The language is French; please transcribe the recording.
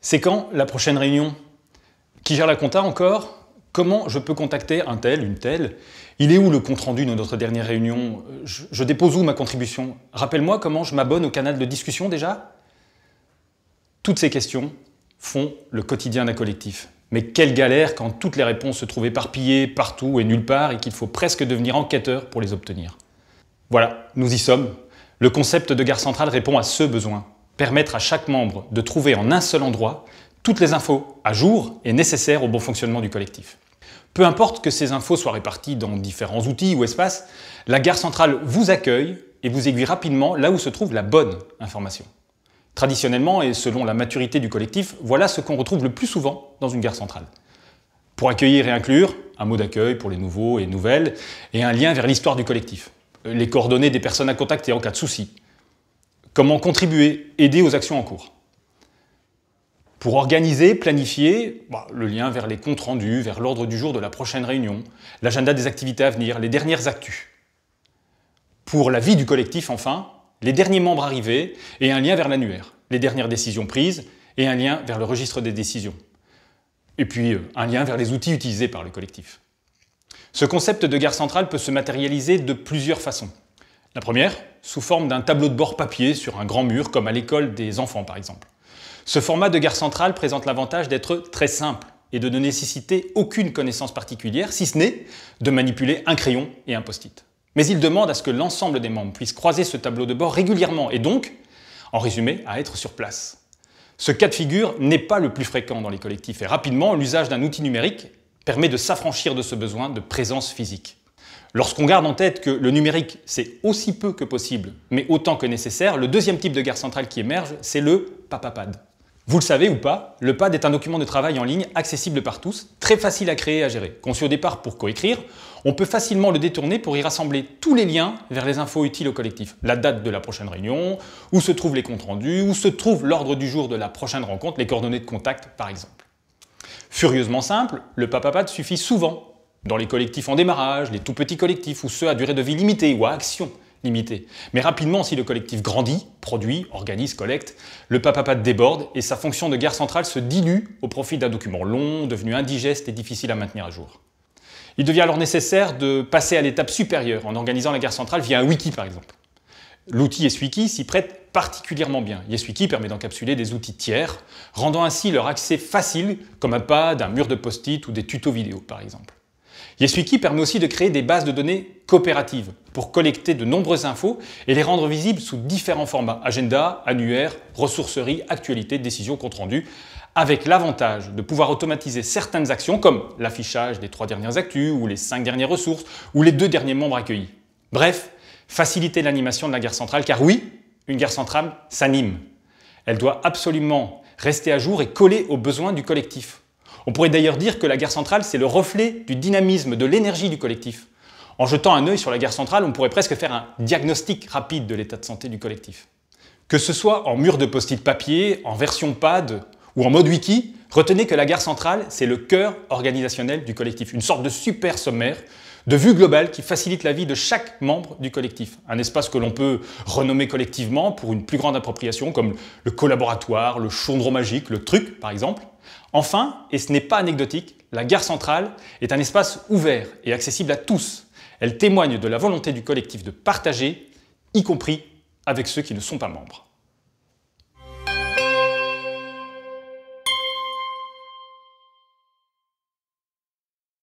C'est quand la prochaine réunion Qui gère la compta encore Comment je peux contacter un tel, une telle Il est où le compte-rendu de notre dernière réunion je, dépose où ma contribution Rappelle-moi comment je m'abonne au canal de discussion déjà Toutes ces questions font le quotidien d'un collectif. Mais quelle galère quand toutes les réponses se trouvent éparpillées partout et nulle part et qu'il faut presque devenir enquêteur pour les obtenir. Voilà, nous y sommes. Le concept de gare centrale répond à ce besoin permettre à chaque membre de trouver en un seul endroit toutes les infos à jour et nécessaires au bon fonctionnement du collectif. Peu importe que ces infos soient réparties dans différents outils ou espaces, la gare centrale vous accueille et vous aiguille rapidement là où se trouve la bonne information. Traditionnellement et selon la maturité du collectif, voilà ce qu'on retrouve le plus souvent dans une gare centrale. Pour accueillir et inclure, un mot d'accueil pour les nouveaux et nouvelles, et un lien vers l'histoire du collectif, euh, les coordonnées des personnes à contact et en cas de souci, Comment contribuer, aider aux actions en cours Pour organiser, planifier bah, le lien vers les comptes rendus, vers l'ordre du jour de la prochaine réunion, l'agenda des activités à venir, les dernières actus. Pour la vie du collectif, enfin, les derniers membres arrivés et un lien vers l'annuaire, les dernières décisions prises et un lien vers le registre des décisions. Et puis euh, un lien vers les outils utilisés par le collectif. Ce concept de gare centrale peut se matérialiser de plusieurs façons. La première, sous forme d'un tableau de bord papier sur un grand mur, comme à l'école des enfants par exemple. Ce format de gare centrale présente l'avantage d'être très simple et de ne nécessiter aucune connaissance particulière, si ce n'est de manipuler un crayon et un post-it. Mais il demande à ce que l'ensemble des membres puissent croiser ce tableau de bord régulièrement et donc, en résumé, à être sur place. Ce cas de figure n'est pas le plus fréquent dans les collectifs et rapidement, l'usage d'un outil numérique permet de s'affranchir de ce besoin de présence physique. Lorsqu'on garde en tête que le numérique, c'est aussi peu que possible, mais autant que nécessaire, le deuxième type de guerre centrale qui émerge, c'est le papapad. Vous le savez ou pas, le PAD est un document de travail en ligne accessible par tous, très facile à créer et à gérer. Conçu au départ pour coécrire, on peut facilement le détourner pour y rassembler tous les liens vers les infos utiles au collectif. La date de la prochaine réunion, où se trouvent les comptes rendus, où se trouve l'ordre du jour de la prochaine rencontre, les coordonnées de contact par exemple. Furieusement simple, le papapad suffit souvent dans les collectifs en démarrage, les tout petits collectifs ou ceux à durée de vie limitée ou à action limitée. Mais rapidement, si le collectif grandit, produit, organise, collecte, le papapad déborde et sa fonction de gare centrale se dilue au profit d'un document long, devenu indigeste et difficile à maintenir à jour. Il devient alors nécessaire de passer à l'étape supérieure en organisant la gare centrale via un wiki par exemple. L'outil YesWiki s'y prête particulièrement bien. YesWiki permet d'encapsuler des outils tiers, rendant ainsi leur accès facile, comme un pad, un mur de post-it ou des tutos vidéo par exemple. YesWiki permet aussi de créer des bases de données coopératives pour collecter de nombreuses infos et les rendre visibles sous différents formats agenda, annuaire, ressourcerie, actualités, décision, compte rendu avec l'avantage de pouvoir automatiser certaines actions comme l'affichage des trois dernières actus ou les cinq dernières ressources ou les deux derniers membres accueillis. Bref, faciliter l'animation de la guerre centrale car oui, une guerre centrale s'anime. Elle doit absolument rester à jour et coller aux besoins du collectif. On pourrait d'ailleurs dire que la guerre centrale, c'est le reflet du dynamisme, de l'énergie du collectif. En jetant un œil sur la guerre centrale, on pourrait presque faire un diagnostic rapide de l'état de santé du collectif. Que ce soit en mur de post-it papier, en version pad ou en mode wiki, retenez que la guerre centrale, c'est le cœur organisationnel du collectif, une sorte de super sommaire de vue globale qui facilite la vie de chaque membre du collectif. Un espace que l'on peut renommer collectivement pour une plus grande appropriation, comme le collaboratoire, le chondro magique, le truc par exemple, Enfin, et ce n'est pas anecdotique, la gare centrale est un espace ouvert et accessible à tous. Elle témoigne de la volonté du collectif de partager, y compris avec ceux qui ne sont pas membres.